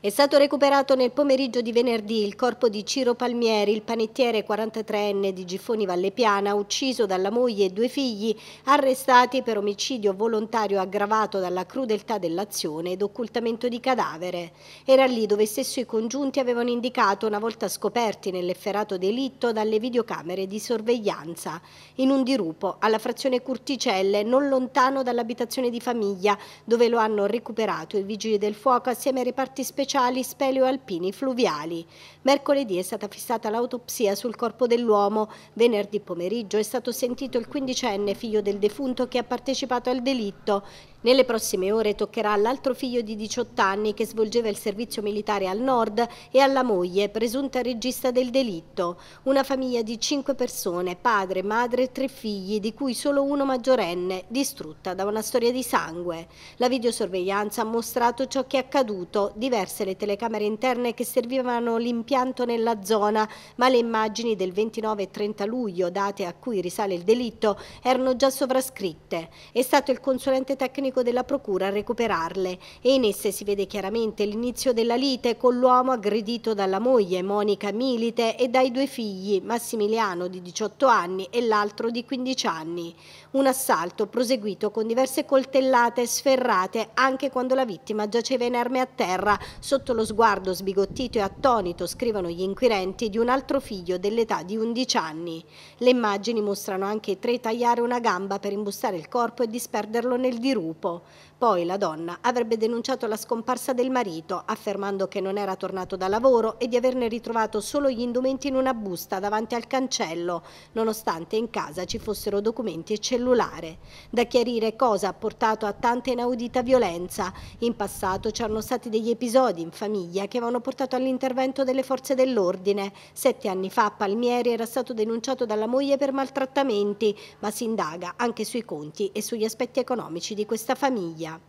È stato recuperato nel pomeriggio di venerdì il corpo di Ciro Palmieri, il panettiere 43enne di Giffoni Vallepiana, ucciso dalla moglie e due figli, arrestati per omicidio volontario aggravato dalla crudeltà dell'azione ed occultamento di cadavere. Era lì dove stesso i congiunti avevano indicato, una volta scoperti nell'efferato delitto, dalle videocamere di sorveglianza, in un dirupo alla frazione Curticelle, non lontano dall'abitazione di famiglia, dove lo hanno recuperato i vigili del fuoco assieme ai reparti speciali speciali speleoalpini fluviali. Mercoledì è stata fissata l'autopsia sul corpo dell'uomo. Venerdì pomeriggio è stato sentito il quindicenne figlio del defunto che ha partecipato al delitto. Nelle prossime ore toccherà all'altro figlio di 18 anni che svolgeva il servizio militare al nord e alla moglie, presunta regista del delitto. Una famiglia di 5 persone, padre, madre e tre figli, di cui solo uno maggiorenne, distrutta da una storia di sangue. La videosorveglianza ha mostrato ciò che è accaduto, diverse le telecamere interne che servivano l'impianto nella zona, ma le immagini del 29 e 30 luglio, date a cui risale il delitto, erano già sovrascritte. È stato il consulente tecnico tecnico della procura a recuperarle e in esse si vede chiaramente l'inizio della lite con l'uomo aggredito dalla moglie Monica Milite e dai due figli Massimiliano di 18 anni e l'altro di 15 anni. Un assalto proseguito con diverse coltellate sferrate anche quando la vittima giaceva inerme a terra sotto lo sguardo sbigottito e attonito, scrivono gli inquirenti, di un altro figlio dell'età di 11 anni. Le immagini mostrano anche tre tagliare una gamba per imbustare il corpo e disperderlo nel dirupo gruppo. Poi la donna avrebbe denunciato la scomparsa del marito, affermando che non era tornato da lavoro e di averne ritrovato solo gli indumenti in una busta davanti al cancello, nonostante in casa ci fossero documenti e cellulare. Da chiarire cosa ha portato a tanta inaudita violenza. In passato c'erano stati degli episodi in famiglia che avevano portato all'intervento delle forze dell'ordine. Sette anni fa Palmieri era stato denunciato dalla moglie per maltrattamenti, ma si indaga anche sui conti e sugli aspetti economici di questa questa famiglia.